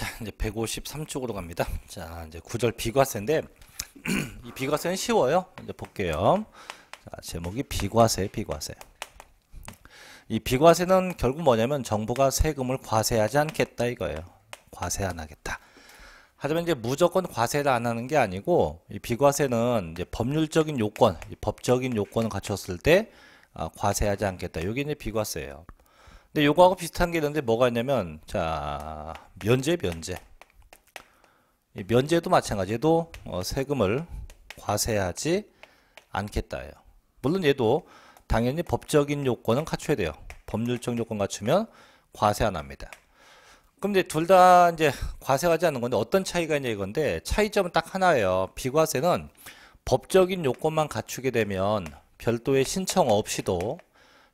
자, 이제 153쪽으로 갑니다. 자, 이제 구절 비과세인데 이 비과세는 쉬워요. 이제 볼게요. 자, 제목이 비과세, 비과세. 이 비과세는 결국 뭐냐면 정부가 세금을 과세하지 않겠다 이거예요. 과세 안 하겠다. 하지만 이제 무조건 과세를 안 하는 게 아니고 이 비과세는 이제 법률적인 요건, 법적인 요건을 갖췄을 때 아, 과세하지 않겠다. 이게 이제 비과세예요. 근데 요거하고 비슷한 게 있는데 뭐가 있냐면 자 면제 면제 면제도 마찬가지 얘도 어, 세금을 과세하지 않겠다예요 물론 얘도 당연히 법적인 요건은 갖춰야 돼요 법률적 요건 갖추면 과세 안 합니다 근데 둘 다 이제 과세하지 않는 건데 어떤 차이가 있냐 이건데 차이점은 딱 하나예요 비과세는 법적인 요건만 갖추게 되면 별도의 신청 없이도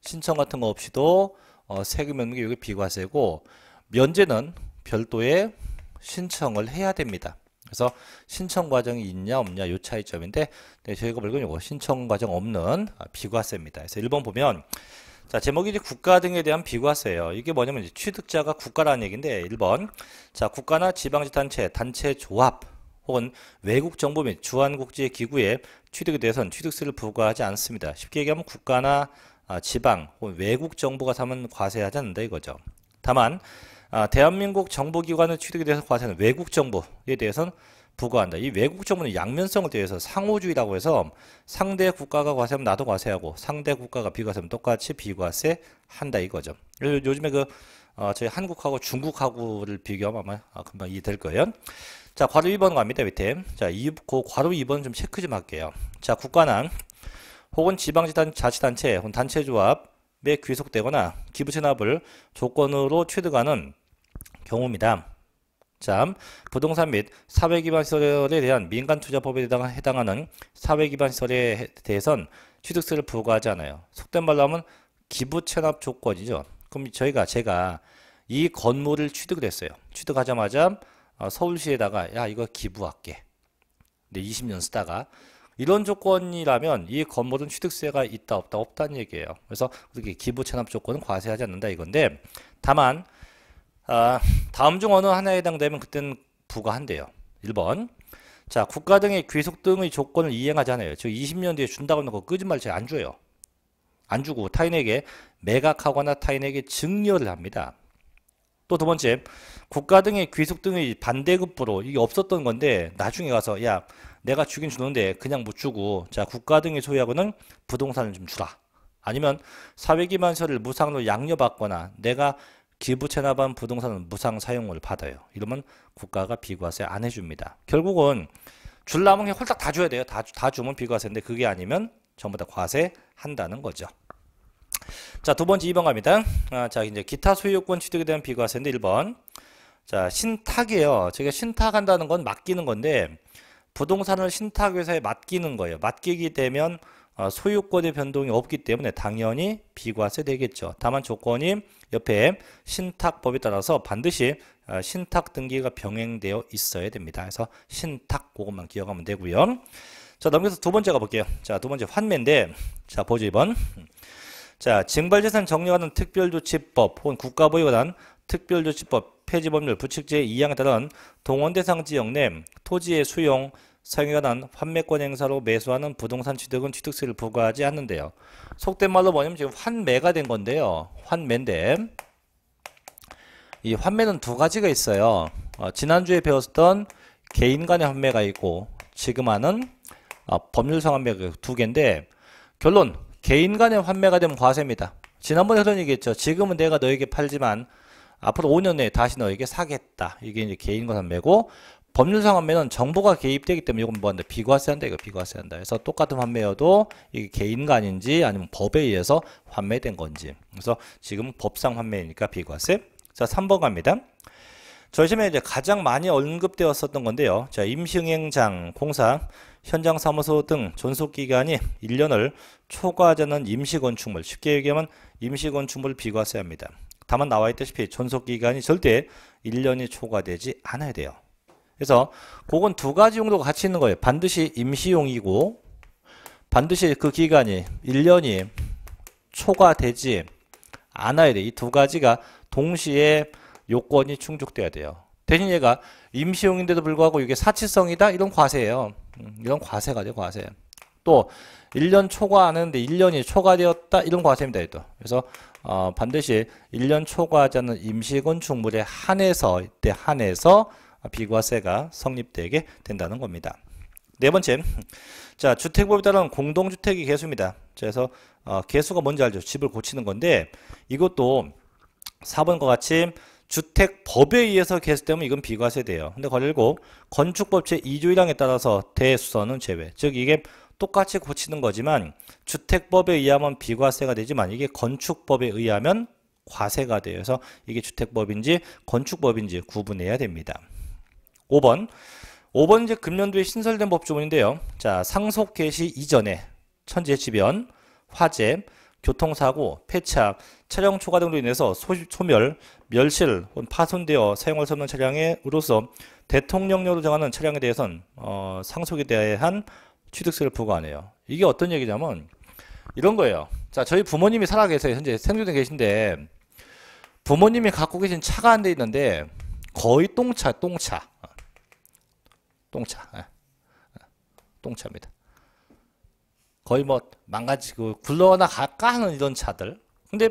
신청 같은 거 없이도 어, 세금 면목이 여기 비과세고 면제는 별도의 신청을 해야 됩니다. 그래서 신청 과정이 있냐 없냐 요 차이점인데 네, 저희가 볼건 이거 신청 과정 없는 아, 비과세입니다. 그래서 1번 보면 자 제목이 이제 국가 등에 대한 비과세예요. 이게 뭐냐면 이제 취득자가 국가라는 얘기인데 1번 자 국가나 지방지단체, 단체 조합 혹은 외국 정부 및 주한국제 기구의 취득에 대해서는 취득세를 부과하지 않습니다. 쉽게 얘기하면 국가나 아, 지방 외국 정부가 사면 과세하지 않는다 이거죠. 다만 아, 대한민국 정부기관의 취득에 대해서 과세는 외국 정부에 대해서는 부과한다. 이 외국 정부는 양면성을 대해서 상호주의라고 해서 상대 국가가 과세하면 나도 과세하고 상대 국가가 비과세하면 똑같이 비과세 한다 이거죠. 요즘에 그 어, 저희 한국하고 중국하고를 비교하면 아마 아, 금방 이해될 거예요. 자, 과로 2번 갑니다, 밑에. 자, 이, 그 괄호 2번 좀 체크 좀 할게요. 자, 국가는 혹은 지방자치단체 혹은 단체조합에 귀속되거나 기부채납을 조건으로 취득하는 경우입니다. 참, 부동산 및 사회기반 시설에 대한 민간투자법에 해당하는 사회기반 시설에 대해선 취득세를 부과하지 않아요. 속된 말로 하면 기부채납 조건이죠. 그럼 저희가 제가 이 건물을 취득을 했어요. 취득하자마자 어, 서울시에다가 야 이거 기부할게. 근데 20년 쓰다가 이런 조건이라면 이 건물은 취득세가 있다 없다 없다는 얘기예요. 그래서 그렇게 기부 체납 조건은 과세하지 않는다 이건데 다만 아, 다음 중 어느 하나에 해당되면 그때는 부과한대요. 1번 자 국가 등의 귀속 등의 조건을 이행하지 않아요. 즉 20년 뒤에 준다고 하는 거끄짓말 잘안 줘요. 안 주고 타인에게 매각하거나 타인에게 증여를 합니다. 또 두 번째 국가 등의 귀속 등의 반대급부로 이게 없었던 건데 나중에 가서 야 내가 주긴 주는데 그냥 못 주고 자 국가 등이 소유하고는 부동산을 좀 주라. 아니면 사회기반세를 무상으로 양려받거나 내가 기부 체납한 부동산은 무상 사용을 받아요. 이러면 국가가 비과세 안 해줍니다. 결국은 줄라면 홀딱 다 줘야 돼요. 다, 다 주면 비과세인데 그게 아니면 전부 다 과세 한다는 거죠. 자, 두 번째 2번 갑니다. 아, 자, 이제 기타 소유권 취득에 대한 비과세인데 1번. 자, 신탁이에요. 제가 신탁한다는 건 맡기는 건데 부동산을 신탁회사에 맡기는 거예요. 맡기게 되면 어, 소유권의 변동이 없기 때문에 당연히 비과세 되겠죠. 다만 조건이 옆에 신탁법에 따라서 반드시 어, 신탁 등기가 병행되어 있어야 됩니다. 그래서 신탁 그것만 기억하면 되고요. 자 넘겨서 두 번째 가볼게요. 자 두 번째 환매인데 자 보조 2번 자 징발재산 정리하는 특별조치법 혹은 국가보유에 관 특별조치법 폐지법률 부칙제 2항에 따른 동원 대상 지역 내 토지의 수용, 사용에 관한 환매권 행사로 매수하는 부동산 취득은 취득세를 부과하지 않는데요. 속된 말로 뭐냐면 지금 환매가 된 건데요. 환매인데 이 환매는 두 가지가 있어요. 어, 지난주에 배웠던 개인 간의 환매가 있고 지금 하는 어, 법률상 환매가 두 개인데 결론 개인 간의 환매가 되면 과세입니다. 지난번에 했던 얘기했죠. 지금은 내가 너에게 팔지만 앞으로 5년 내에 다시 너에게 사겠다. 이게 이제 개인과 판매고 법률상 환매는 정보가 개입되기 때문에 이건 뭐한다? 비과세한다. 이거 비과세한다. 해서 똑같은 환매여도 이게 개인가 인지 아니면 법에 의해서 환매된 건지. 그래서 지금 법상 환매니까 비과세. 자, 3번 갑니다. 저희 에 이제 가장 많이 언급되었었던 건데요. 자, 임시행장, 공사, 현장 사무소 등 존속 기간이 1년을 초과하자는 임시 건축물, 쉽게 얘기하면 임시 건축물 비과세합니다. 다만 나와 있다시피 존속기간이 절대 1년이 초과되지 않아야 돼요. 그래서 그건 두 가지 용도가 같이 있는 거예요. 반드시 임시용이고 반드시 그 기간이 1년이 초과되지 않아야 돼. 요이 두 가지가 동시에 요건이 충족돼야 돼요. 대신 얘가 임시용인데도 불구하고 이게 사치성이다 이런 과세예요. 음, 이런 과세가 돼요 과세. 또 1년 초과하는데 1년이 초과되었다 이런 과세입니다. 또. 그래서 어, 반드시 1년 초과하자는 임시건축물에 한해서 때 한해서 비과세가 성립되게 된다는 겁니다. 네 번째, 자 주택법에 따른 공동주택이 개수입니다. 그래서 어, 개수가 뭔지 알죠? 집을 고치는 건데 이것도 4번과 같이 주택법에 의해서 개수되면 이건 비과세돼요. 근데 걸리고 건축법 제2조 1항에 따라서 대수선은 제외. 즉 이게 똑같이 고치는 거지만 주택법에 의하면 비과세가 되지만 이게 건축법에 의하면 과세가 되어서 이게 주택법인지 건축법인지 구분해야 됩니다. 5번 5번 이제 금년도에 신설된 법조문인데요. 자 상속 개시 이전에 천재지변, 화재, 교통사고, 폐착, 차량 초과 등으로 인해서 소, 멸 멸실 혹은 파손되어 사용할 수 없는 차량으로서 대통령령으로 정하는 차량에 대해선 어, 상속에 대한 취득세를 부과 안 해요. 이게 어떤 얘기냐면 이런 거예요. 자, 저희 부모님이 살아 계세요. 현재 생존해 계신데 부모님이 갖고 계신 차가 한대 있는데 거의 똥차, 똥차. 똥차. 예. 예. 똥차입니다. 거의 뭐 망가지고 굴러나 갈까 하는 이런 차들. 근데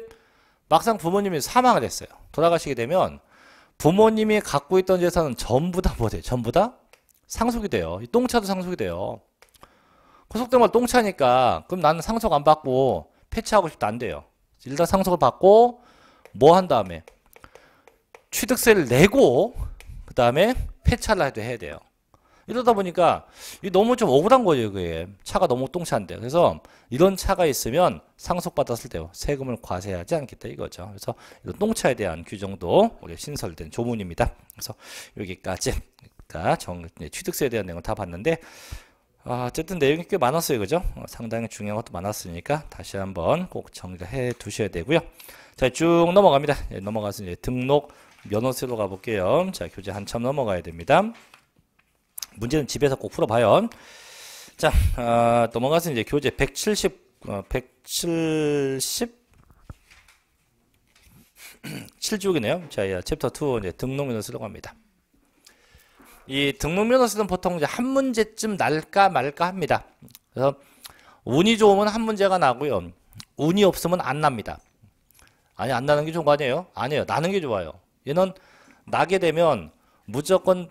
막상 부모님이 사망을 했어요. 돌아가시게 되면 부모님이 갖고 있던 재산은 전부 다 뭐지? 전부 다 상속이 돼요. 이 똥차도 상속이 돼요. 소속되면 그 똥차니까 그럼 나는 상속 안 받고 폐치하고 싶다 안 돼요. 일단 상속을 받고 뭐 한 다음에 취득세를 내고 그 다음에 폐차를 해야 돼요. 이러다 보니까 너무 좀 억울한 거예요. 그게 차가 너무 똥차인데 그래서 이런 차가 있으면 상속받았을 때 세금을 과세하지 않겠다 이거죠. 그래서 이런 똥차에 대한 규정도 우리 신설된 조문입니다. 그래서 여기까지 그러니까 네, 취득세에 대한 내용을 다 봤는데 아, 어쨌든 내용이 꽤 많았어요. 그죠? 어, 상당히 중요한 것도 많았으니까 다시 한번 꼭정리해 두셔야 되고요. 자, 쭉 넘어갑니다. 예, 넘어가서 이제 등록 면허세로 가볼게요. 자, 교재 한참 넘어가야 됩니다. 문제는 집에서 꼭 풀어봐요. 자, 아, 넘어가서 이제 교재 170, 어, 170, 7쪽이네요. 자, 예, 챕터 2 이제 등록 면허세로 갑니다. 이 등록면허서는 보통 이제 한 문제쯤 날까 말까 합니다. 그래서 운이 좋으면 한 문제가 나고요. 운이 없으면 안 납니다. 아니 안 나는 게 좋은 거 아니에요? 아니에요. 나는 게 좋아요. 얘는 나게 되면 무조건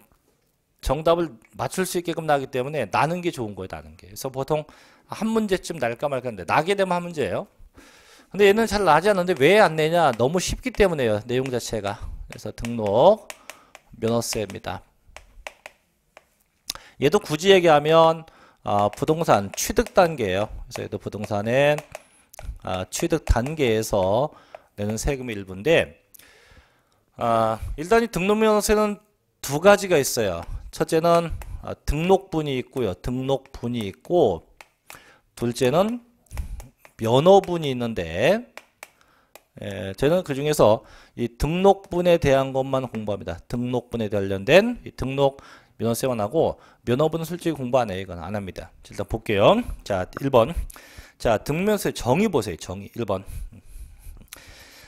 정답을 맞출 수 있게끔 나기 때문에 나는 게 좋은 거예요. 나는 게. 그래서 보통 한 문제쯤 날까 말까하는데 나게 되면 한 문제예요. 근데 얘는 잘 나지 않는데 왜 안 내냐? 너무 쉽기 때문에요. 내용 자체가. 그래서 등록 면허세입니다. 얘도 굳이 얘기하면 어, 부동산 취득 단계예요. 그래서 얘도 부동산은 어, 취득 단계에서 내는 세금의 일부인데 어, 일단 이 등록면허세는 두 가지가 있어요. 첫째는 어, 등록분이 있고요. 등록분이 있고 둘째는 면허분이 있는데 예, 저는 그 중에서 이 등록분에 대한 것만 공부합니다. 등록분에 관련된 등록 면허 세원하고 면허부는 솔직히 공부 안 해요. 이건 안 합니다. 일단 볼게요. 자, 1번. 자, 등면세 정의 보세요. 정의 1번.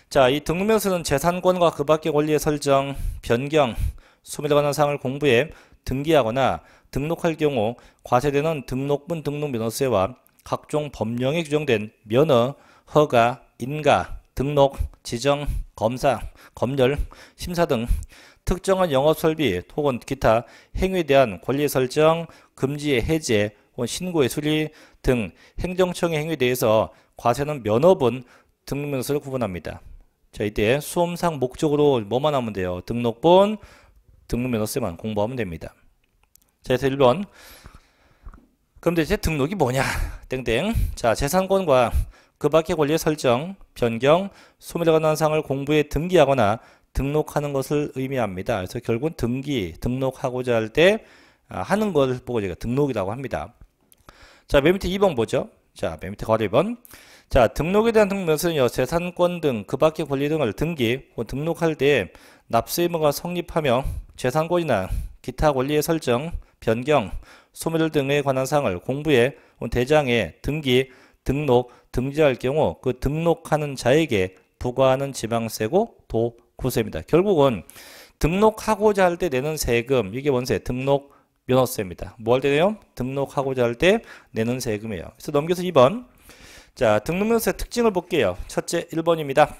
자, 이 등면세는 재산권과 그 밖의 권리의 설정, 변경, 소멸에 관한 사항을 공부해 등기하거나 등록할 경우 과세되는 등록분 등록 면허세와 각종 법령에 규정된 면허, 허가, 인가, 등록, 지정, 검사, 검열, 심사 등 특정한 영업 설비 혹은 기타 행위에 대한 권리 설정, 금지의 해제 혹은 신고의 수리 등 행정청의 행위에 대해서 과세는 면허분 등록면허를 구분합니다. 자, 이때 수험상 목적으로 뭐만 하면 돼요? 등록본, 등록면허세만 공부하면 됩니다. 자, 그래서 1번. 그럼 대체 등록이 뭐냐? 땡땡. 자, 재산권과 그 밖의 권리 설정, 변경, 소멸 관한 사항을 공부에 등기하거나 등록하는 것을 의미합니다. 그래서 결국은 등기, 등록하고자 할때 아, 하는 것을 보고 저가 등록이라고 합니다. 자, 맨 밑에 2번 보죠. 자, 맨 밑에 거래 2번. 자, 등록에 대한 등록은요, 재산권 등, 그 밖의 권리 등을 등기, 등록할 때 납세 의무가 성립하며 재산권이나 기타 권리의 설정, 변경, 소멸 등에 관한 사항을 공부에, 대장에 등기, 등록, 등재할 경우 그 등록하는 자에게 부과하는 지방세고 도 구세입니다. 결국은 등록하고자 할 때 내는 세금 이게 원세 등록 면허세입니다. 뭐할 때요? 등록하고자 할 때 내는 세금이에요. 그래서 넘겨서 2번. 자, 등록면허세 특징을 볼게요. 첫째 1번입니다.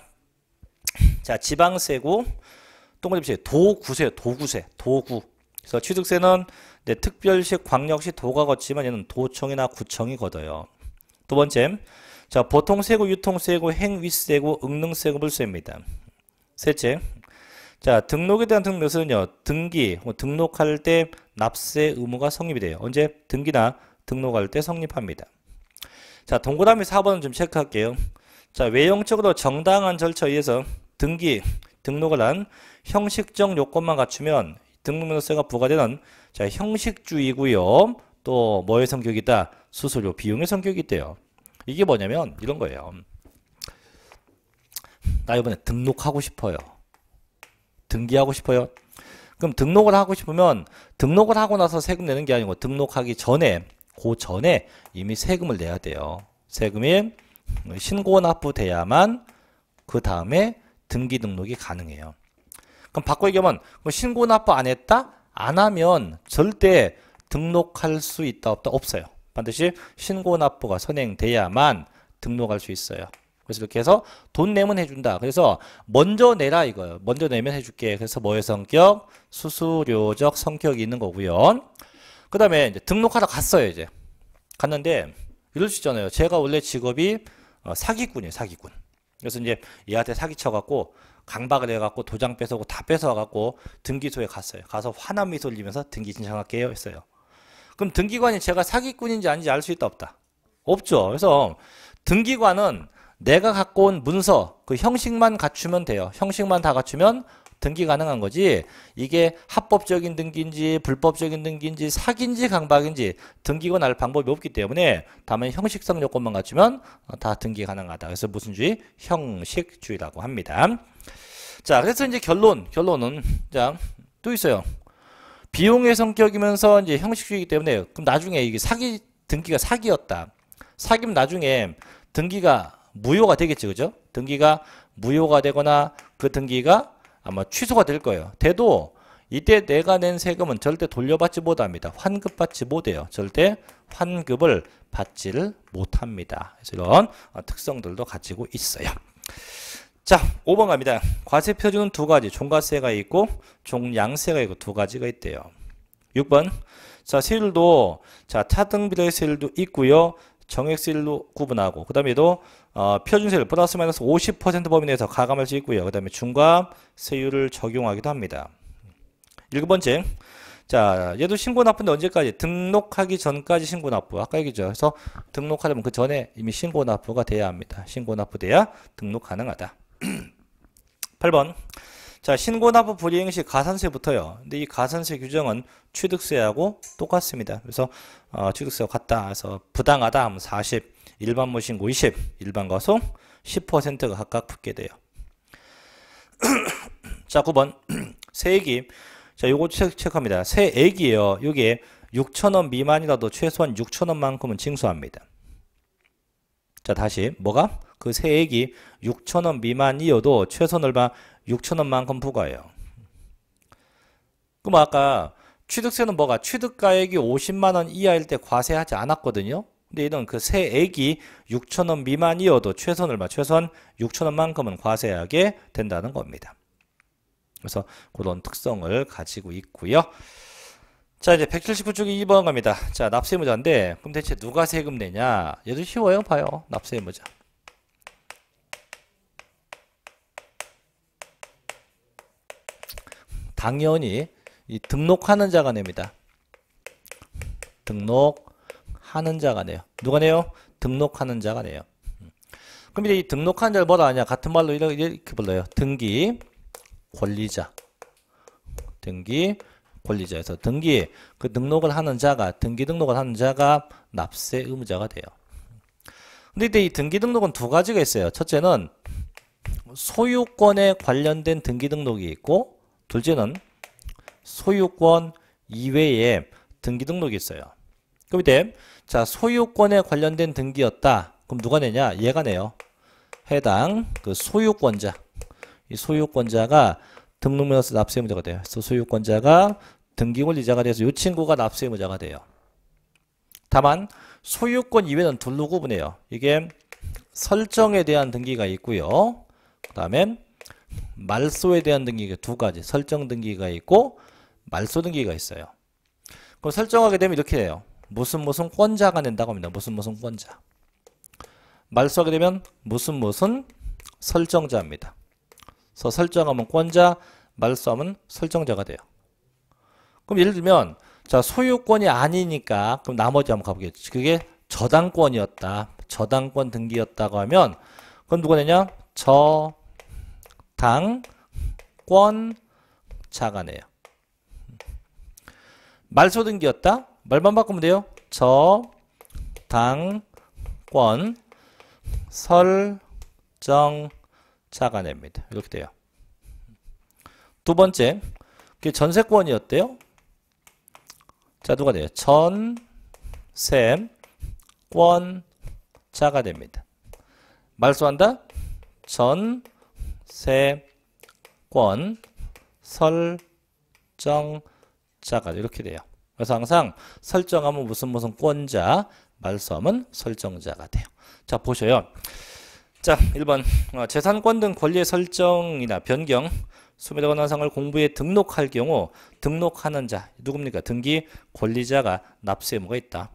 자, 지방세고 동그라미 도구세, 도구세, 도구. 그래서 취득세는 네, 특별시, 광역시, 도가 걷지만 얘는 도청이나 구청이 걷어요. 두 번째, 자 보통세고, 유통세고, 행위세고, 응능세고, 물세입니다. 셋째, 자 등록에 대한 등록은요 등기 뭐 등록할 때 납세 의무가 성립이 돼요 언제 등기나 등록할 때 성립합니다 자 동그라미 4번은 좀 체크할게요 자 외형적으로 정당한 절차에 의해서 등기 등록을 한 형식적 요건만 갖추면 등록면허세가 부과되는 자 형식주의고요 또 뭐의 성격이다 수수료 비용의 성격이 있대요 이게 뭐냐면 이런 거예요 나 이번에 등록하고 싶어요. 등기하고 싶어요. 그럼 등록을 하고 싶으면 등록을 하고 나서 세금 내는 게 아니고 등록하기 전에 그 전에 이미 세금을 내야 돼요. 세금이 신고 납부돼야만 그 다음에 등기 등록이 가능해요. 그럼 바꿔 얘기하면 신고 납부 안 했다? 안 하면 절대 등록할 수 있다 없다 없어요. 반드시 신고 납부가 선행돼야만 등록할 수 있어요. 그래서 이렇게 해서 돈 내면 해준다. 그래서 먼저 내라 이거예요. 먼저 내면 해줄게. 그래서 뭐의 성격? 수수료적 성격이 있는 거고요. 그 다음에 등록하러 갔어요. 이제 갔는데 이럴 수 있잖아요. 제가 원래 직업이 어, 사기꾼이에요. 사기꾼. 그래서 이제 얘한테 사기쳐갖고 강박을 해갖고 도장 뺏어고 다뺏어갖고 등기소에 갔어요. 가서 화난 미소 올리면서 등기 신청할게요 했어요. 그럼 등기관이 제가 사기꾼인지 아닌지 알 수 있다 없다? 없죠. 그래서 등기관은 내가 갖고 온 문서 그 형식만 갖추면 돼요. 형식만 다 갖추면 등기 가능한 거지 이게 합법적인 등기인지 불법적인 등기인지 사기인지 강박인지 등기고 날 방법이 없기 때문에 다만 형식성 요건만 갖추면 다 등기 가능하다 그래서 무슨 주의 형식주의라고 합니다 자 그래서 이제 결론 결론은 자 또 있어요 비용의 성격이면서 이제 형식주의이기 때문에 그럼 나중에 이게 사기 등기가 사기였다 사기면 나중에 등기가 무효가 되겠지 그죠? 등기가 무효가 되거나 그 등기가 아마 취소가 될 거예요. 돼도 이때 내가 낸 세금은 절대 돌려받지 못합니다. 환급받지 못해요. 절대 환급을 받지를 못합니다. 그래서 이런 어, 특성들도 가지고 있어요. 자, 5번 갑니다. 과세 표준은 두 가지, 종가세가 있고 종양세가 있고 두 가지가 있대요. 6번. 자, 세율도 자, 차등비례 세율도 있고요. 정액세율도 구분하고 그다음에도 어, 표준세율 플러스 마이너스 50% 범위 내에서 가감할 수 있고요. 그 다음에 중과 세율을 적용하기도 합니다. 일곱 번째. 자, 얘도 신고 납부인데 언제까지? 등록하기 전까지 신고 납부. 아까 얘기죠. 그래서 등록하려면 그 전에 이미 신고 납부가 돼야 합니다. 신고 납부돼야 등록 가능하다. 8번. 자, 신고 납부 불이행 시 가산세부터요. 근데 이 가산세 규정은 취득세하고 똑같습니다. 그래서 어, 취득세와 같다. 그래서 부당하다 하면 40, 일반 무신고 20, 일반 과속 10%가 각각 붙게 돼요. 자, 9번. 세액이. 자, 요거 체크, 합니다 세액이에요. 요게 6천원 미만이라도 최소한 6천원만큼은 징수합니다. 자, 다시. 뭐가? 그 세액이 6천원 미만이어도 최소한 얼마? 6천원만큼 부과해요. 그럼 아까 취득세는 뭐가? 취득가액이 50만원 이하일 때 과세하지 않았거든요. 근데 이런 그새액이 6천원 미만이어도 최선을 맞, 최선 6천원만큼은 과세하게 된다는 겁니다. 그래서 그런 특성을 가지고 있고요. 자 이제 179쪽이 2번 갑니다. 자 납세의무자인데 그럼 대체 누가 세금 내냐? 얘도 쉬워요. 봐요. 납세의무자. 당연히 등록하는 자가 냅니다. 등록 하는 자가 네요. 누가 네요? 등록하는 자가 네요. 그럼 이제 이 등록한 자를 뭐라 하냐? 같은 말로 이렇게 불러요. 등기 권리자. 등기 권리자에서 등기 그 등록을 하는 자가 등기 등록을 하는 자가 납세 의무자가 돼요. 근데 이때 이 등기 등록은 두 가지가 있어요. 첫째는 소유권에 관련된 등기 등록이 있고 둘째는 소유권 이외에 등기 등록이 있어요. 그럼 이때 자, 소유권에 관련된 등기였다. 그럼 누가 내냐? 얘가 내요. 해당 그 소유권자. 이 소유권자가 등록면허서 납세 의무자가 돼요. 그래서 소유권자가 등기 권이자가 돼서 이 친구가 납세 의무자가 돼요. 다만 소유권 이외는 에 둘로 구분해요. 이게 설정에 대한 등기가 있고요. 그 다음에 말소에 대한 등기가 두 가지. 설정 등기가 있고 말소 등기가 있어요. 그럼 설정하게 되면 이렇게 돼요. 무슨 무슨 권자가 낸다고 합니다. 무슨 무슨 권자. 말소게 되면 무슨 무슨 설정자입니다. 그래서 설정하면 권자, 말소하면 설정자가 돼요. 그럼 예를 들면 자 소유권이 아니니까 그럼 나머지 한번 가보겠죠. 그게 저당권이었다. 저당권 등기였다고 하면 그건 누가 되냐? 저당권 자가 네요. 말소 등기였다? 말만 바꾸면 돼요. 저당권 설정자가 냅니다. 이렇게 돼요. 두 번째, 그게 전세권이었대요. 자, 누가 돼요? 전세권자가 됩니다. 말소한다? 전세권 설정자가 이렇게 돼요. 그래서 항상 설정하면 무슨 무슨 권자, 말소하면 설정자가 돼요. 자, 보셔요. 자, 1번 어, 재산권 등 권리의 설정이나 변경, 소멸되거나 한상을 공부에 등록할 경우 등록하는 자, 누굽니까? 등기 권리자가 납세 의무가 있다.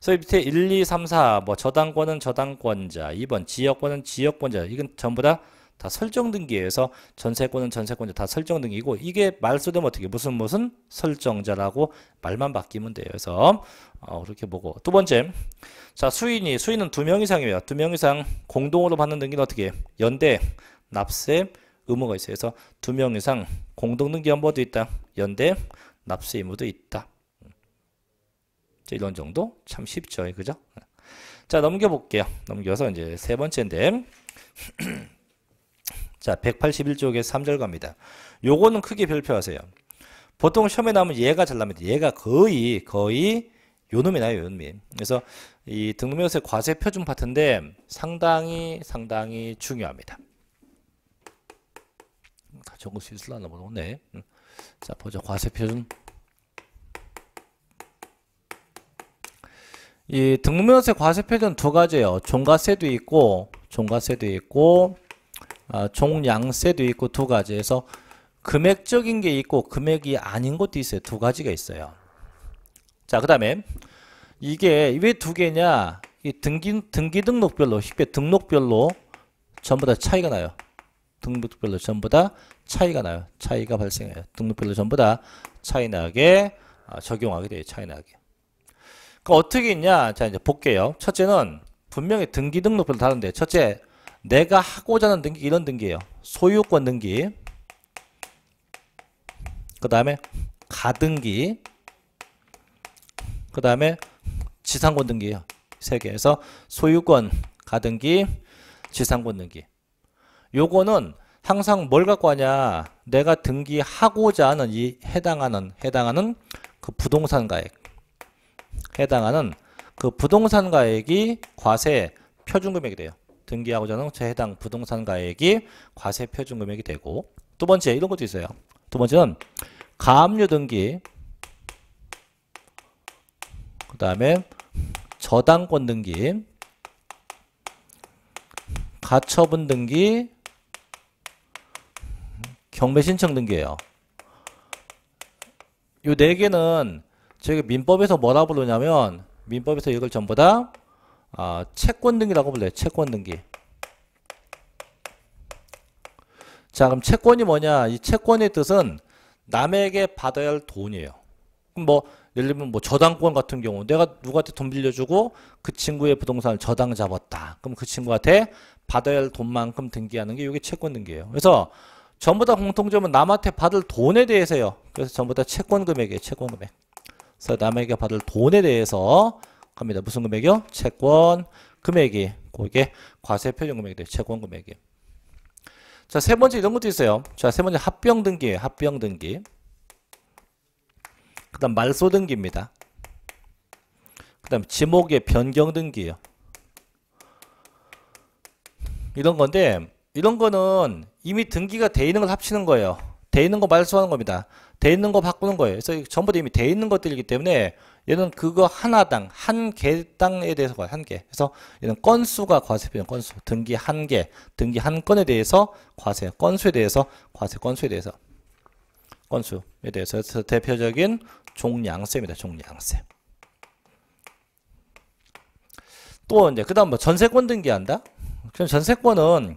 그래서 밑에 1, 2, 3, 4, 뭐 저당권은 저당권자, 2번 지역권은 지역권자, 이건 전부 다다 설정 등기에서 전세권은 전세권자 다 설정 등기고 이게 말소되면 어떻게 무슨 무슨 설정자라고 말만 바뀌면 돼요. 그래서 어, 그렇게 보고 두 번째 자 수인이 수인은 두 명 이상이에요. 두 명 이상 공동으로 받는 등기는 어떻게 연대 납세 의무가 있어요. 그래서 두 명 이상 공동 등기 한무도 있다. 연대 납세 의무도 있다. 자, 이런 정도 참 쉽죠. 그죠? 자 넘겨볼게요. 넘겨서 이제 세 번째인데 자, 1 8 1쪽에 3절 갑니다. 요거는 크게 별표하세요. 보통 시험에 나오면 얘가 잘 나옵니다. 얘가 거의, 거의 요놈이 나요, 요놈이. 그래서 이 등급명세 과세 표준 파트인데 상당히, 상당히 중요합니다. 적을 수 있을라나 모르네 자, 보자. 과세 표준. 이 등급명세 과세 표준 두 가지예요. 종가세도 있고, 종가세도 있고, 아, 종양세도 있고 두 가지에서 금액적인 게 있고 금액이 아닌 것도 있어요. 두 가지가 있어요. 자, 그 다음에 이게 왜 두 개냐? 이 등기, 등기 등록별로, 쉽게 등록별로 전부 다 차이가 나요. 등록별로 전부 다 차이가 나요. 차이가 발생해요. 등록별로 전부 다 차이 나게 아, 적용하게 돼요. 차이 나게. 그 그러니까 어떻게 있냐? 자, 이제 볼게요. 첫째는 분명히 등기 등록별로 다른데, 첫째, 내가 하고자 하는 등기 이런 등기예요. 소유권 등기. 그 다음에 가등기. 그 다음에 지상권 등기예요. 세 개에서 소유권, 가등기, 지상권 등기. 요거는 항상 뭘 갖고 하냐? 내가 등기하고자 하는 이 해당하는 해당하는 그 부동산 가액 해당하는 그 부동산 가액이 과세 표준 금액이 돼요. 등기하고자 하는 제 해당 부동산 가액이 과세 표준 금액이 되고 두 번째 이런 것도 있어요. 두 번째는 가압류 등기 그 다음에 저당권 등기 가처분 등기 경매 신청 등기예요. 이 네 개는 저희가 민법에서 뭐라 부르냐면 민법에서 이걸 전부 다 아, 채권 등기라고 불러요. 채권 등기. 자, 그럼 채권이 뭐냐? 이 채권의 뜻은 남에게 받아야 할 돈이에요. 그럼 뭐 예를 들면 뭐 저당권 같은 경우 내가 누구한테 돈 빌려주고 그 친구의 부동산을 저당 잡았다. 그럼 그 친구한테 받아야 할 돈만큼 등기하는 게 이게 채권 등기예요. 그래서 전부 다 공통점은 남한테 받을 돈에 대해서요. 그래서 전부 다 채권 금액이에요. 채권 금액. 그래서 남에게 받을 돈에 대해서 갑니다. 무슨 금액이요? 채권 금액이 고게 과세 표준 금액이 돼요. 채권 금액이. 자, 세 번째 이런 것도 있어요. 자, 세 번째 합병 등기, 합병 등기. 그다음 말소 등기입니다. 그다음 지목의 변경 등기요. 이런 건데 이런 거는 이미 등기가 돼 있는 걸 합치는 거예요. 돼 있는 거 말소하는 겁니다. 돼 있는 거 바꾸는 거예요. 그래서 전부 다 이미 돼 있는 것들이기 때문에 얘는 그거 하나당 한 개당에 대해서 한 개. 그래서 얘는 건수가 과세표현 건수. 등기 한 개, 등기 한 건에 대해서 과세. 건수에 대해서 과세. 건수에 대해서 건수에 대해서 대표적인 종량세입니다. 종량세. 또 이제 그다음 뭐 전세권 등기한다. 그럼 전세권은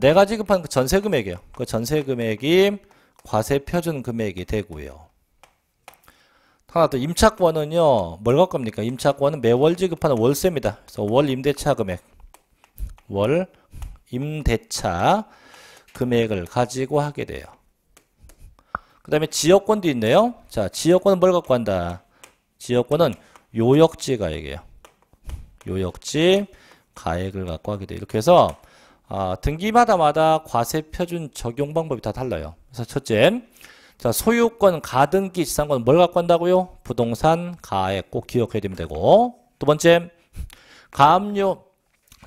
내가 어, 네 지급한 그 전세 금액이에요. 그 전세 금액이 과세 표준 금액이 되고요. 하나 더 임차권은요. 뭘갈 겁니까? 임차권은 매월 지급하는 월세입니다. 그래서 월 임대차 금액. 월 임대차 금액을 가지고 하게 돼요. 그 다음에 지역권도 있네요. 자, 지역권은 뭘 갖고 한다? 지역권은 요역지 가액이에요. 요역지 가액을 갖고 하게 돼요. 이렇게 해서 어, 등기마다마다 과세 표준 적용 방법이 다 달라요. 그래서 첫째, 자 소유권 가등기 지상권 뭘 갖고 한다고요? 부동산 가액 꼭 기억해야 되고 두 번째, 가압류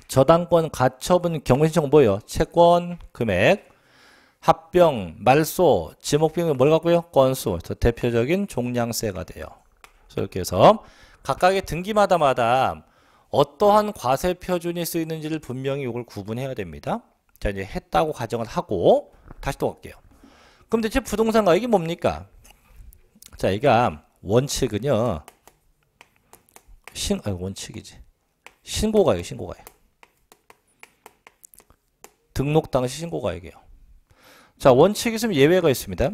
저당권 가처분 경매 신청 은 뭐예요? 채권 금액 합병, 말소, 지목비용이 뭘 갖고요? 건수. 대표적인 종량세가 돼요. 그래서 이렇게 해서 각각의 등기마다마다 어떠한 과세 표준이 쓰이는지를 분명히 이걸 구분해야 됩니다. 자, 이제 했다고 가정을 하고 다시 또 갈게요. 그럼 대체 부동산 가액이 뭡니까? 자, 얘가 원칙은요. 신, 아, 원칙이지. 신고가액, 신고가액. 등록 당시 신고가액이에요. 자, 원칙이 있으면 예외가 있습니다.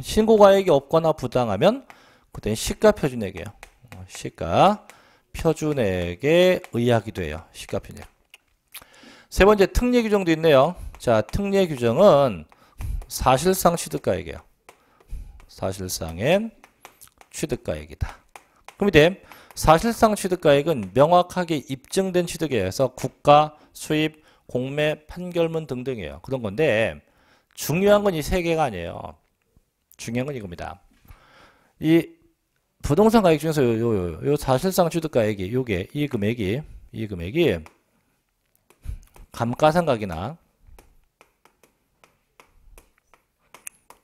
신고가액이 없거나 부당하면 그때는 시가표준액이에요. 시가 표준액에 의하기도 해요. 시가 표준액. 세 번째 특례 규정도 있네요. 자, 특례 규정은 사실상 취득가액이에요. 사실상엔 취득가액이다. 그밑 사실상 취득가액은 명확하게 입증된 취득에요그서 국가, 수입, 공매, 판결문 등등이에요. 그런 건데 중요한 건 이 세 개가 아니에요. 중요한 건 이겁니다. 이 부동산 가액 중에서 요, 요, 요, 요 사실상 취득가액이 요게 이 금액이 이 금액이 감가상각이나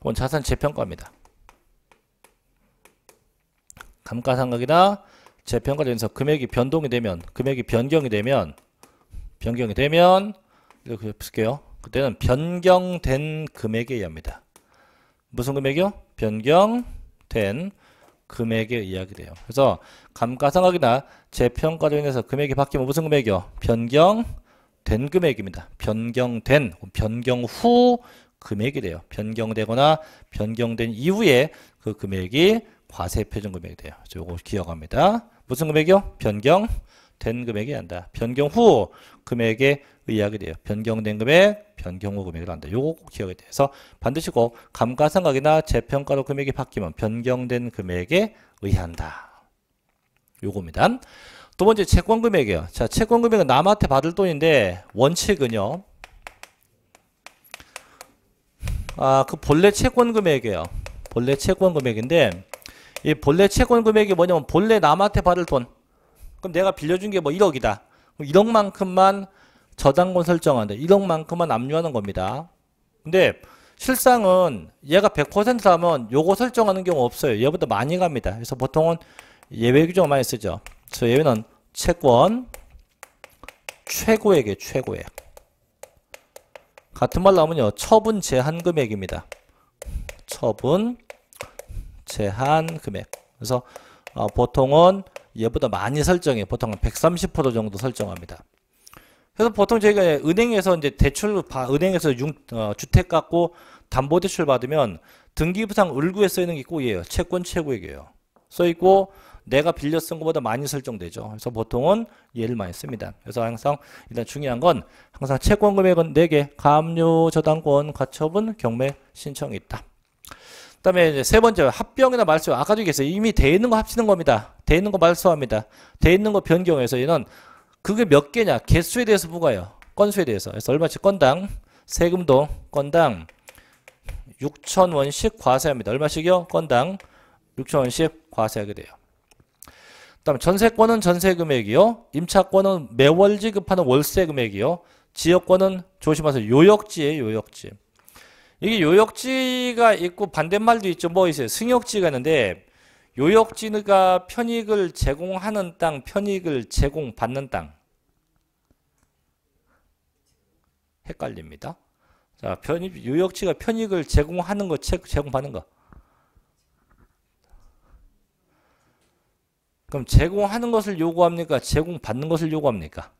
혹은 자산 재평가입니다. 감가상각이나 재평가중에서 금액이 변동이 되면 금액이 변경이 되면 변경이 되면 이렇게 쓸게요. 그때는 변경된 금액에 의합니다. 무슨 금액이요? 변경된 금액에 의하기돼요 그래서 감가상각이나 재평가로 인해서 금액이 바뀌면 무슨 금액이요? 변경된 금액입니다. 변경된, 변경 후 금액이 돼요. 변경되거나 변경된 이후에 그 금액이 과세 표준 금액이 돼요. 요거 기억합니다. 무슨 금액이요? 변경된 금액이 한다. 변경 후 금액에 의하게 돼요. 변경된 금액, 변경 후금액을 한다. 요거 꼭 기억에 대해서 반드시 꼭 감가상각이나 재평가로 금액이 바뀌면 변경된 금액에 의한다. 요겁니다. 두 번째 채권 금액이에요. 자, 채권 금액은 남한테 받을 돈인데 원칙은요. 아, 그 본래 채권 금액이에요. 본래 채권 금액인데 이 본래 채권 금액이 뭐냐면 본래 남한테 받을 돈. 그럼 내가 빌려준 게뭐 1억이다. 그럼 1억만큼만 저당권 설정하는데 1억만큼만 압류하는 겁니다. 근데 실상은 얘가 100%라면 요거 설정하는 경우 없어요. 얘보다 많이 갑니다. 그래서 보통은 예외 규정 많이 쓰죠. 그래서 예외는 채권 최고액에 최고액. 같은 말 나오면요. 처분 제한 금액입니다. 처분 제한 금액. 그래서 어, 보통은 얘보다 많이 설정해 보통은 130% 정도 설정합니다. 그래서 보통 저희가 은행에서 이제 대출 바, 은행에서 융, 어, 주택 갖고 담보 대출 받으면 등기부상 을구에 쓰이는게 꼬이에요. 채권 최고액이에요. 써 있고 내가 빌려 쓴 것보다 많이 설정되죠. 그래서 보통은 예를 많이 씁니다. 그래서 항상 일단 중요한 건 항상 채권 금액은 4개, 가압류, 저당권, 가처분, 경매, 신청이 있다. 그다음에 세 번째 합병이나 말소 아까도 얘기했어요. 이미 돼 있는 거 합치는 겁니다. 돼 있는 거 말소합니다. 돼 있는 거 변경해서 얘는 그게 몇 개냐? 개수에 대해서 뭐가요? 건수에 대해서. 그래서 얼마씩 건당 세금도 건당 6천원씩 과세합니다. 얼마씩이요? 건당 6천원씩 과세하게 돼요. 그다음 전세권은 전세 금액이요. 임차권은 매월 지급하는 월세 금액이요. 지역권은 조심하세요. 요역지에 요역지. 이게 요역지가 있고 반대말도 있죠. 뭐 이제 승역지가 있는데 요역지가 편익을 제공하는 땅, 편익을 제공받는 땅. 헷갈립니다. 자, 편입, 유역지가 편익을 제공하는 거, 제공받는 거. 그럼 제공하는 것을 요구합니까? 제공받는 것을 요구합니까?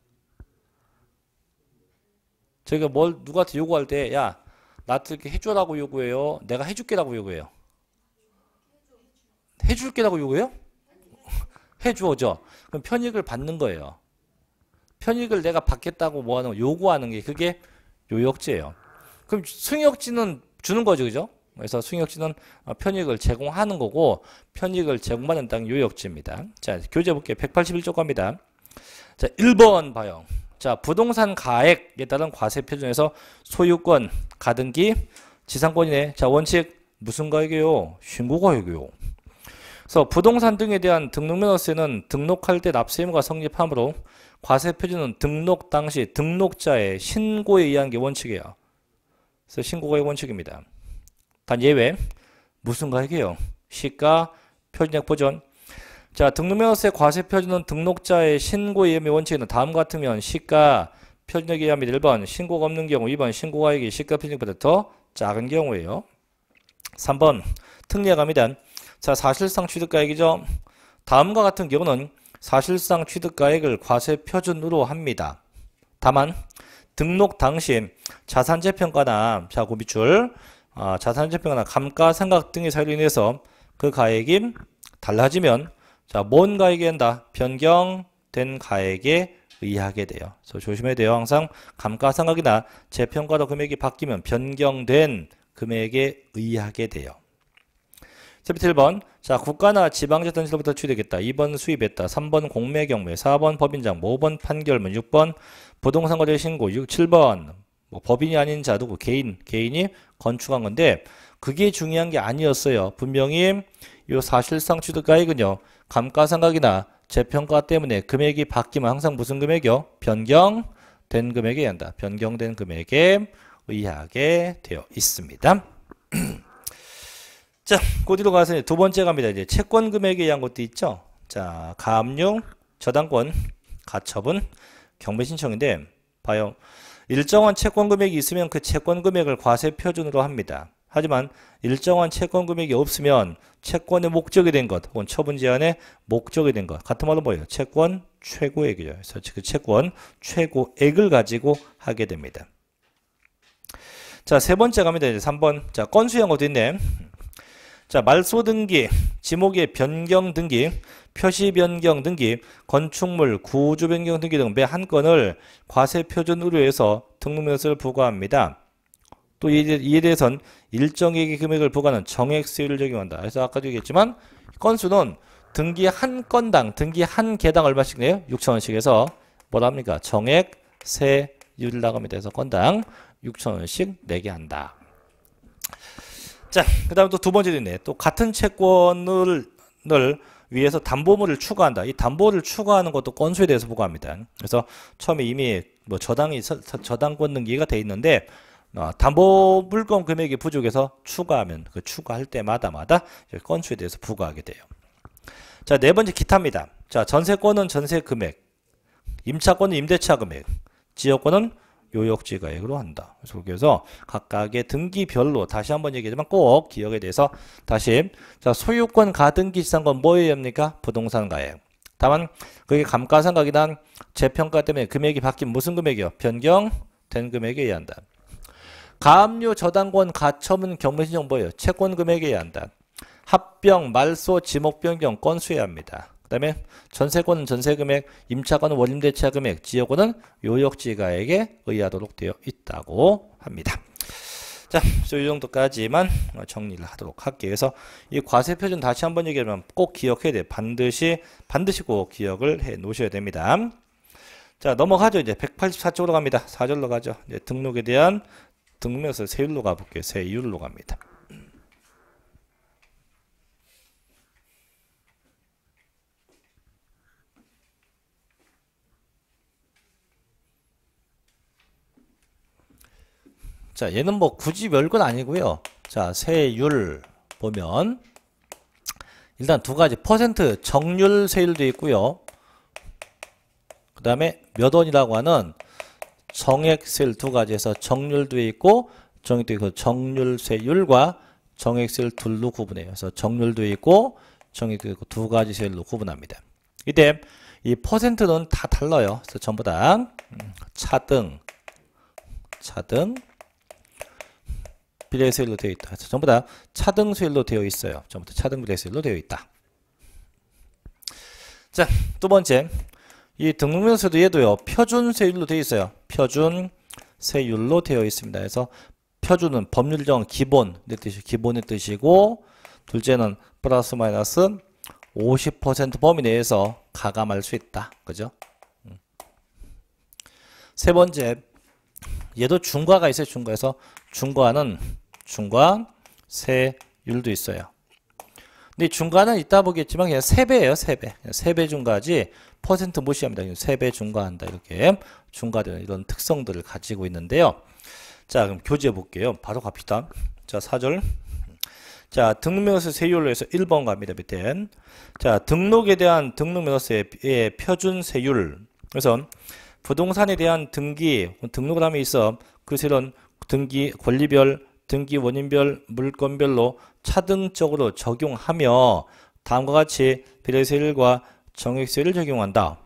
저희가 뭘 누구한테 요구할 때, 야, 나한테 이렇게 해줘라고 요구해요. 내가 해줄게라고 요구해요. 해줄게라고 요구해요? 해주어죠. 그럼 편익을 받는 거예요. 편익을 내가 받겠다고 뭐 하는 요구하는 게 그게 요역제예요. 그럼 승역지는 주는 거죠, 그죠? 그래서 승역지는 어, 편익을 제공하는 거고 편익을 제공받는 땅 요역지입니다. 자, 교재 볼게요. 181조 겁니다. 자, 1번 봐요. 자, 부동산 가액에 따른 과세 표준에서 소유권, 가등기, 지상권이네. 자, 원칙 무슨 가액이요? 신고 가액이요. 그래서 부동산 등에 대한 등록면허세는 등록할 때 납세의무가 성립하므로 과세 표준은 등록 당시 등록자의 신고에 의한 게 원칙이에요. 그래서 신고가 원칙입니다. 단 예외 무슨 가액이에요? 시가 표준액 보존 자 등록면허세 과세 표준은 등록자의 신고에 의한 원칙은 다음 같으면 시가 표준액에 의하면 1번 신고가 없는 경우 2번 신고가액이 시가 표준액보다 더 작은 경우예요. 3번 특례감에 대 자, 사실상 취득가액이죠. 다음과 같은 경우는 사실상 취득가액을 과세 표준으로 합니다. 다만 등록 당시 자산재 평가나 자 고비출 아, 자산재 평가나 감가상각 등의 사유로 인해서 그 가액이 달라지면 자뭔 가액이 된다 변경된 가액에 의하게 돼요. 그래서 조심해야 돼요. 항상 감가상각이나 재평가로 금액이 바뀌면 변경된 금액에 의하게 돼요. 챕터 1번 자 국가나 지방자치단체로부터 취득했다 2번 수입했다 3번 공매 경매 4번 법인장 5번 판결문 6번 부동산거래 신고 6, 7번 뭐 법인이 아닌 자도 개인 개인이 건축한 건데 그게 중요한 게 아니었어요 분명히 요 사실상 취득가액은요 감가상각이나 재평가 때문에 금액이 바뀌면 항상 무슨 금액이요 변경된 금액에 한다 변경된 금액에 의하게 되어 있습니다 자, 어디로 가서 두 번째 갑니다. 이제 채권 금액에 의한 것도 있죠. 자, 가압류 저당권, 가처분, 경매 신청인데 봐요. 일정한 채권 금액이 있으면 그 채권 금액을 과세 표준으로 합니다. 하지만 일정한 채권 금액이 없으면 채권의 목적이 된 것, 혹은 처분 제한의 목적이 된 것, 같은 말로 뭐예요? 채권 최고액이죠. 그래서 그 채권 최고액을 가지고 하게 됩니다. 자, 세 번째 갑니다. 이제 3번. 자, 건수형 것도 있네. 자, 말소 등기, 지목의 변경 등기, 표시 변경 등기, 건축물 구조 변경 등기 등 매 한 건을 과세 표준 의료에서 등록면세를 부과합니다. 또 이에 대해선 일정액의 금액을 부과하는 정액세율을 적용한다. 그래서 아까도 얘기했지만 건수는 등기 한 건당, 등기 한 개당 얼마씩 내요? 6천원씩 해서 뭐랍니까? 정액, 세율을 나갑니다. 해서 건당 6천원씩 내게 한다. 자, 그 다음에 또 두 번째도 있네. 또 같은 채권을 위해서 담보물을 추가한다. 이 담보를 추가하는 것도 건수에 대해서 보고합니다. 그래서 처음에 이미 뭐 저당이 저당권 등기가 돼 있는데 어, 담보 물건 금액이 부족해서 추가하면 그 추가할 때마다마다 건수에 대해서 부과하게 돼요. 자, 네 번째 기타입니다. 자, 전세권은 전세 금액, 임차권은 임대차 금액, 지역권은 요역지가 액으로 한다. 그래서 각각의 등기별로 다시 한번 얘기하지만 꼭 기억에 대해서 다시 자 소유권 가등기 시상건 뭐에 합니까? 부동산 가액. 다만 그게 감가상각이란 재평가 때문에 금액이 바뀐 무슨 금액이요? 변경된 금액에 의한다. 가압류 저당권 가처분 경매신청 뭐예요? 채권 금액에 의한다. 합병, 말소, 지목 변경 건수에 합니다. 그 다음에 전세권은 전세금액, 임차권은 원임대차금액, 지역원은 요역지가에게 의하도록 되어 있다고 합니다. 자, 이 정도까지만 정리를 하도록 할게요. 그래서 이 과세 표준 다시 한번 얘기하면 꼭 기억해야 돼. 반드시 반드시 꼭 기억을 해 놓으셔야 됩니다. 자, 넘어가죠. 이제 184쪽으로 갑니다. 4절로 가죠. 이제 등록에 대한 등록에서 세율로 가볼게요. 세율로 갑니다. 자, 얘는 뭐 굳이 별건 아니고요. 자, 세율 보면 일단 두 가지 퍼센트 정률 세율도 있고요. 그 다음에 몇 원이라고 하는 정액 세율 두 가지에서 정률도 있고 정액도 있고 정률 세율과 정액 세율 둘로 구분해요. 그래서 정률도 있고 정액도 있고 두 가지 세율로 구분합니다. 이때 이 퍼센트는 다 달라요. 그래서 전부 다 음, 차등 차등 비례세율로 되어 있다. 자, 전부 다차등세율로 되어 있어요. 전부 다 차등 비례수일로 되어 있다. 자, 두 번째. 이등록면세도 얘도요. 표준세율로 되어 있어요. 표준세율로 되어 있습니다. 그래서 표준은 법률정 기본 의 뜻이 기본의 뜻이고 둘째는 플러스 마이너스 50% 범위 내에서 가감할 수 있다. 그죠? 음. 세 번째 얘도 중과가 있어요. 중과에서 중과는 중과 세율도 있어요. 근데 중과는 이따 보겠지만 그냥 세배예요 세배 세배 중과지 퍼센트 무시합니다. 세배 중과한다. 이렇게 중과되는 이런 특성들을 가지고 있는데요. 자, 그럼 교재 볼게요. 바로 갑시다. 자, 4절. 자, 등록면허세 세율로 해서 1번 갑니다. 밑에 자, 등록에 대한 등록면허세의 표준 세율. 그래서 부동산에 대한 등기, 등록을 함에 있어 그 세율은 등기 권리별, 등기 원인별, 물권별로 차등적으로 적용하며 다음과 같이 비례세 율과정액세율을 적용한다.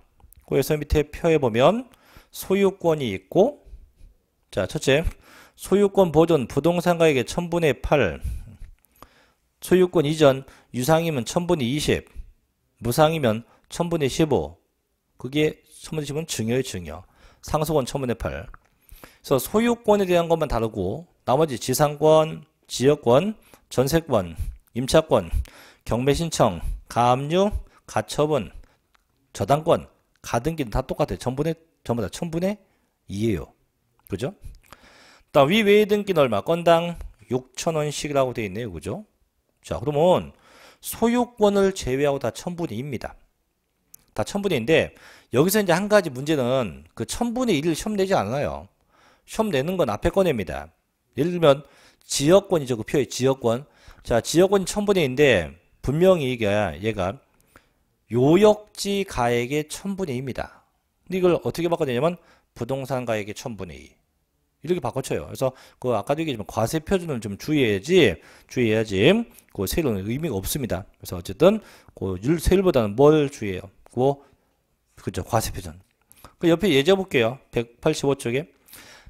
그래서 밑에 표에 보면 소유권이 있고 자 첫째 소유권 보존 부동산가액의 1000분의 8 소유권 이전 유상이면 1000분의 20 무상이면 1000분의 15 그게 1000분의 10은 증여의 증여 상속은 1000분의 8 그래서 소유권에 대한 것만 다르고 나머지 지상권, 지역권, 전세권, 임차권, 경매 신청, 가압류, 가처분, 저당권, 가등기는 다 똑같아요. 전분의 전부 다 천분의 2예요. 그죠? 위외의 등기는 얼마? 건당 6천원씩이라고 되어 있네요. 그죠? 자, 그러면 소유권을 제외하고 다 천분의 2입니다. 다 천분의 2인데 여기서 이제 한 가지 문제는 그 천분의 1을 시험 내지 않아요. 시험 내는 건 앞에 꺼냅니다. 예를 들면 지역권이죠. 그 표에 지역권. 자, 지역권이 천분의인데 분명히 이게 얘가 요역지 가액의 천분의입니다 근데 이걸 어떻게 바꿔되냐면 부동산 가액의 천분의 2. 이렇게 바꿔쳐요. 그래서 그 아까도 얘기했지만 과세 표준을 좀 주의해야지 주의해야지 그 세율은 의미가 없습니다. 그래서 어쨌든 그 세율보다는 뭘 주의해요? 그 그죠 과세 표준. 그 옆에 예제 볼게요. 185쪽에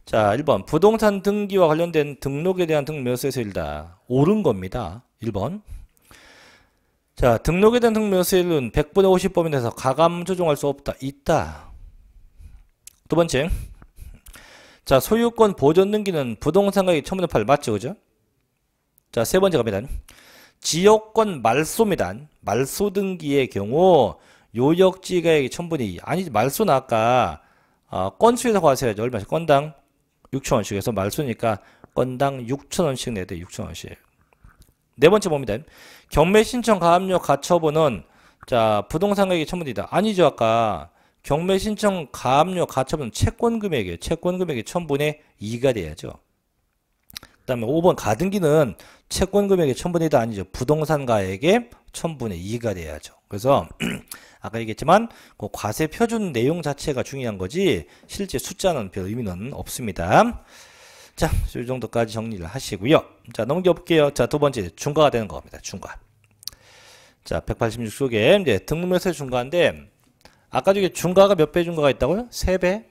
자, 1번. 부동산 등기와 관련된 등록에 대한 등록묘세서일다 옳은 겁니다. 1번. 자, 등록에 대한 등묘세율은 록 100분의 50범위 내에서 가감 조정할 수 없다. 있다. 두 번째. 자, 소유권 보전 등기는 부동산 가격 1000분의 8 맞죠? 그죠? 자, 세 번째 갑니다. 지역권 말소입니다. 말소 등기의 경우 요역지 가액이 1분이 아니, 지 말소는 아까 어, 건수에서 과세하죠. 얼마씩 건당 6천원씩 해서 말수니까 건당 6천원씩 내야돼 6천원씩. 네 번째 봅니다. 경매 신청 가압료 가처분은 자 부동산 가액이 천분이다. 아니죠 아까 경매 신청 가압료 가처분 채권 금액이에요. 채권 금액이 천분의 2가 돼야죠. 그 다음에 5번 가등기는 채권 금액이천분이다 아니죠. 부동산 가액의 천분의 2가 돼야죠. 그래서 아까 얘기했지만 그 과세 표준 내용 자체가 중요한 거지 실제 숫자는 별 의미는 없습니다. 자, 이 정도까지 정리를 하시고요. 자, 넘겨볼게요. 자, 두 번째 중과가 되는 겁니다. 중과. 자, 1 8 6속에 이제 등록면세 중과인데 아까 저기 중과가 몇 배 중과가 있다고요? 세배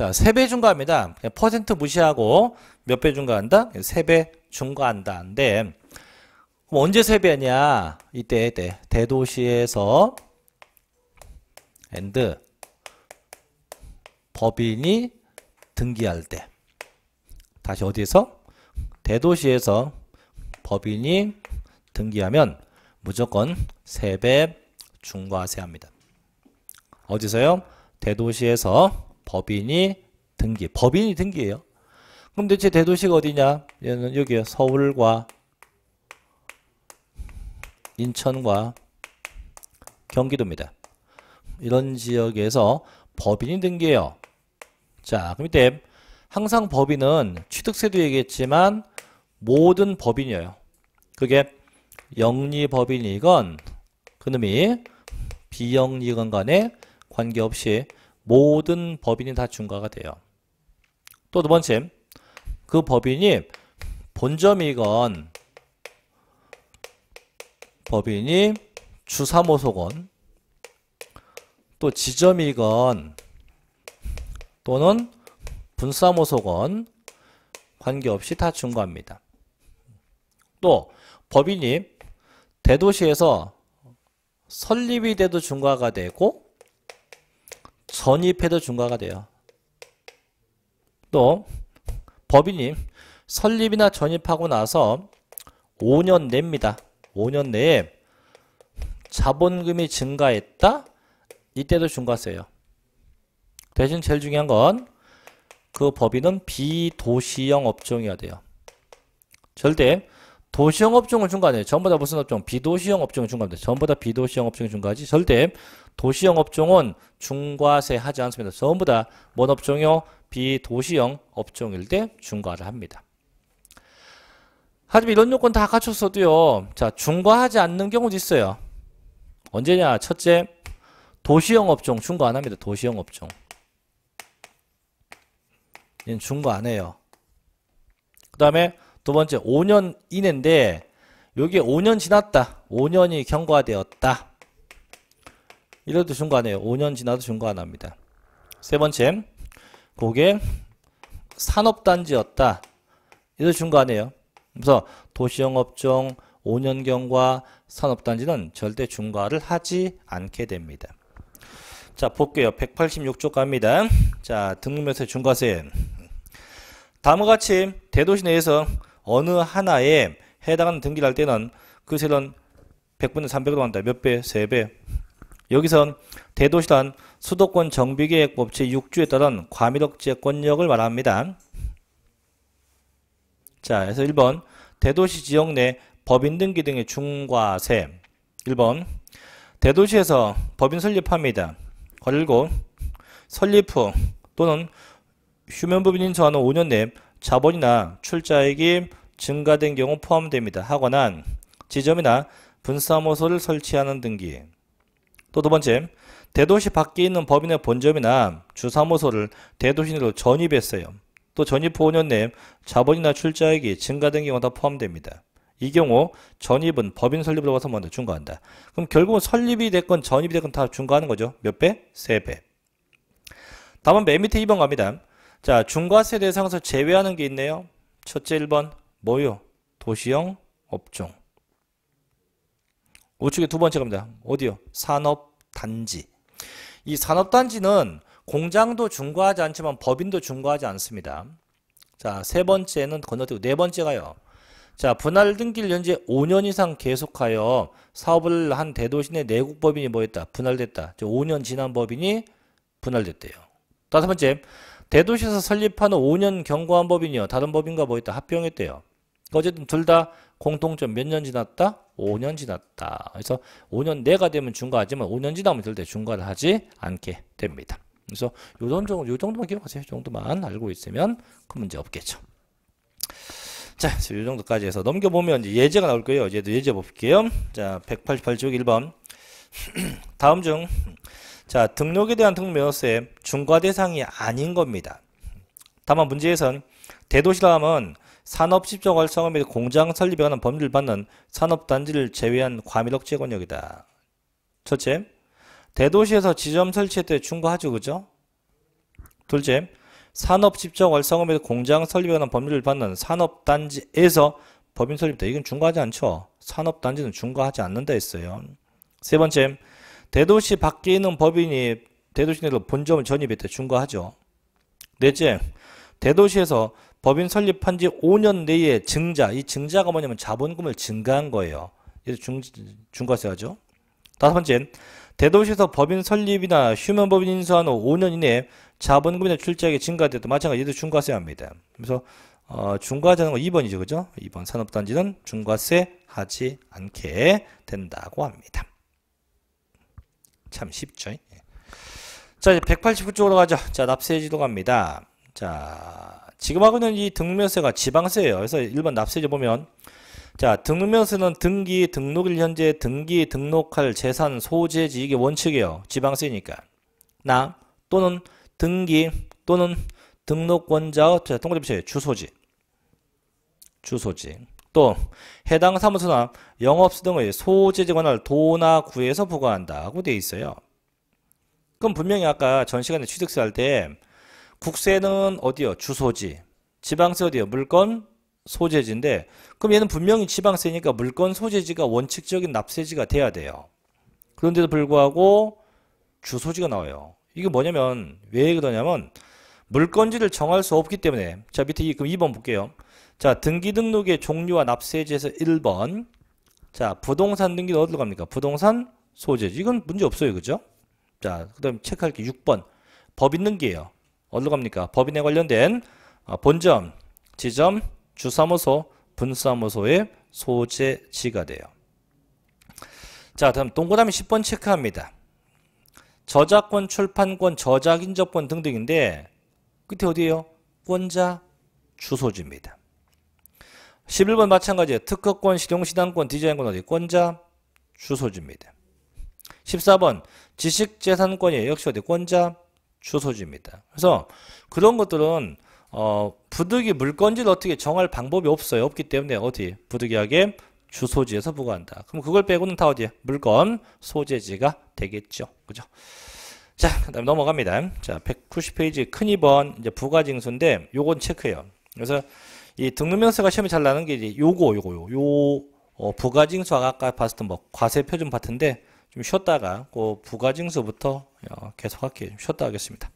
자, 3배 중과합니다. 퍼센트 무시하고 몇 배 중과한다? 3배 중과한다. 근데 언제 3배냐? 이때 때 대도시에서 and 법인이 등기할 때 다시 어디에서? 대도시에서 법인이 등기하면 무조건 세배 중과세합니다. 어디서요? 대도시에서 법인이 등기. 법인이 등기예요. 그럼 대체 대도시가 어디냐? 얘는 여기요. 서울과 인천과 경기도입니다. 이런 지역에서 법인이 등기예요. 자, 그럼 이때 항상 법인은 취득세도 얘기했지만 모든 법인이에요. 그게 영리법인이건 그놈이 비영리건 간에 관계없이 모든 법인이 다 중과가 돼요. 또 두 번째, 그 법인이 본점이건 법인이 주사모소건 또 지점이건 또는 분사모소건 관계없이 다 중과합니다. 또 법인이 대도시에서 설립이 돼도 중과가 되고 선입해도 중과가 돼요. 또 법인이 설립이나 전입하고 나서 5년 내입니다. 5년 내에 자본금이 증가했다? 이때도 중과세요. 대신 제일 중요한 건 그 법인은 비도시형 업종이어야 돼요. 절대 도시형 업종을 중과해요 전부 다 무슨 업종? 비도시형 업종을 중과합니다. 전부 다 비도시형 업종을 중과하지 절대 도시형 업종은 중과세 하지 않습니다. 전부 다뭔 업종이요? 비도시형 업종일 때 중과를 합니다. 하지만 이런 요건 다 갖췄어도요. 자, 중과하지 않는 경우도 있어요. 언제냐? 첫째, 도시형 업종 중과 안 합니다. 도시형 업종. 얘는 중과 안 해요. 그 다음에 두 번째 5년 이내인데 여기에 5년 지났다. 5년이 경과되었다. 이래도 증거 안 해요. 5년 지나도 증거 안 합니다. 세 번째, 고게 산업단지였다. 이래도 증거 안 해요. 그래서 도시영업종 5년경과 산업단지는 절대 중과를 하지 않게 됩니다. 자, 볼게요. 186쪽 갑니다. 자, 등록면세 중과세. 다음과 같이 대도시 내에서 어느 하나에 해당하는 등기를 할 때는 그세는 100분의 300으로 한다. 몇 배? 3배? 여기선 대도시란 수도권 정비계획법 제6조에 따른 과밀억제 권력을 말합니다. 자, 그래서 1번 대도시 지역 내 법인 등기 등의 중과세 1번 대도시에서 법인 설립합니다. 걸고 설립 후 또는 휴면법인인 저하는 5년 내 자본이나 출자액이 증가된 경우 포함됩니다. 하거나 지점이나 분사무소를 설치하는 등기 또두 번째, 대도시 밖에 있는 법인의 본점이나 주사무소를 대도시로 전입했어요. 또 전입 후 5년 내 자본이나 출자액이 증가된 경우가 다 포함됩니다. 이 경우 전입은 법인 설립으로 가서 먼저 중과한다. 그럼 결국은 설립이 됐건 전입이 됐건 다 중과하는 거죠. 몇 배? 세배 다음은 맨 밑에 2번 갑니다. 자, 중과세 대상에서 제외하는 게 있네요. 첫째 1번, 모유, 도시형, 업종. 우측에 두 번째 겁니다. 어디요? 산업단지. 이 산업단지는 공장도 중과하지 않지만 법인도 중과하지 않습니다. 자, 세 번째는 건너뛰고 네 번째가요. 자, 분할 등기를 현재 5년 이상 계속하여 사업을 한 대도시 내 내국 법인이 뭐였다? 분할됐다. 저 5년 지난 법인이 분할됐대요. 다섯 번째, 대도시에서 설립한 후 5년 경과한 법인이요. 다른 법인과 뭐였다? 합병했대요. 어쨌든 둘 다 공통점 몇 년 지났다? 5년 지났다. 그래서 5년 내가 되면 중과하지만 5년 지나면 절대 중과를 하지 않게 됩니다. 그래서 요 정도, 요 정도만 기억하세요. 요 정도만 알고 있으면 큰 문제 없겠죠. 자, 요 정도까지 해서 넘겨보면 이제 예제가 나올 거예요. 제도 예제 볼게요. 자, 188쪽 1번. 다음 중, 자, 등록에 대한 등록면허세 중과 대상이 아닌 겁니다. 다만 문제에선 대도시라면 산업십조 활성화 및 공장 설립에 관한 법률을 받는 산업단지를 제외한 과밀억제 권역이다. 첫째, 대도시에서 지점 설치에 때 중과하죠, 그죠? 둘째, 산업집적 활성화 및 공장 설립에 관한 법률을 받는 산업단지에서 법인 설립다. 이건 중과하지 않죠. 산업단지는 중과하지 않는다 했어요. 세 번째, 대도시 밖에 있는 법인이 대도시 내로 본점을 전입할 때 중과하죠. 넷째, 대도시에서 법인 설립한 지 5년 내에 증자, 이 증자가 뭐냐면 자본금을 증가한 거예요. 그래서 중, 중과세하죠. 다섯 번째, 대도시에서 법인 설립이나 휴면 법인 인수한 후 5년 이내에 자본금이나 출자액이 증가돼도 마찬가지 로도 중과세합니다. 그래서 어, 중과되는 거 뭐 2번이죠. 그죠? 2번 산업단지는 중과세 하지 않게 된다고 합니다. 참 쉽죠. 예. 자, 이제 189쪽으로 가죠. 자, 납세 지도 갑니다. 자, 지금 하고 있는 이 등록면세가 지방세예요. 그래서 일반 납세제 보면 자 등록면세는 등기 등록일 현재 등기 등록할 재산 소재 지익의 원칙이에요. 지방세니까 나 또는 등기 또는 등록권자의 통고접체 주소지 주소지 또 해당 사무소나 영업소 등의 소재지 관할 도나 구에서 부과한다고 되어 있어요. 그럼 분명히 아까 전 시간에 취득세 할때 국세는 어디요? 주소지. 지방세 어디요? 물건 소재지인데 그럼 얘는 분명히 지방세니까 물건 소재지가 원칙적인 납세지가 돼야 돼요. 그런데도 불구하고 주소지가 나와요. 이게 뭐냐면 왜 그러냐면 물건지를 정할 수 없기 때문에 자 밑에 이, 그럼 2번 볼게요. 자 등기 등록의 종류와 납세지에서 1번 자 부동산 등기는 어디로 갑니까? 부동산 소재지 이건 문제 없어요 그죠? 자그 다음 체크할 게 6번 법인 등기예요. 어디로 갑니까? 법인에 관련된 아, 본점, 지점, 주사무소, 분사무소의 소재지가 돼요. 자, 다음 동그라미 10번 체크합니다. 저작권, 출판권, 저작 인접권 등등인데 끝에 어디예요? 권자 주소지입니다. 11번 마찬가지예요. 특허권, 실용시단권, 디자인권 어디? 권자 주소지입니다. 14번 지식재산권이에요. 역시 어디? 권자 주소지입니다. 그래서 그런 것들은 어, 부득이 물건지를 어떻게 정할 방법이 없어요. 없기 때문에 어디 부득이하게 주소지에서 부과한다. 그럼 그걸 빼고는 다 어디에 물건 소재지가 되겠죠. 그죠? 자, 그다음 넘어갑니다. 자, 190페이지 큰 2번 이제 부가징수인데 요건 체크해요. 그래서 이등록명세가 시험에 잘 나는 게 이제 요거 요거 요, 요 어, 부가징수 아까 봤었던 뭐 과세 표준 파트인데 좀 쉬었다가 그 부가징수부터 어, 계속 할게 요 쉬었다 하겠습니다.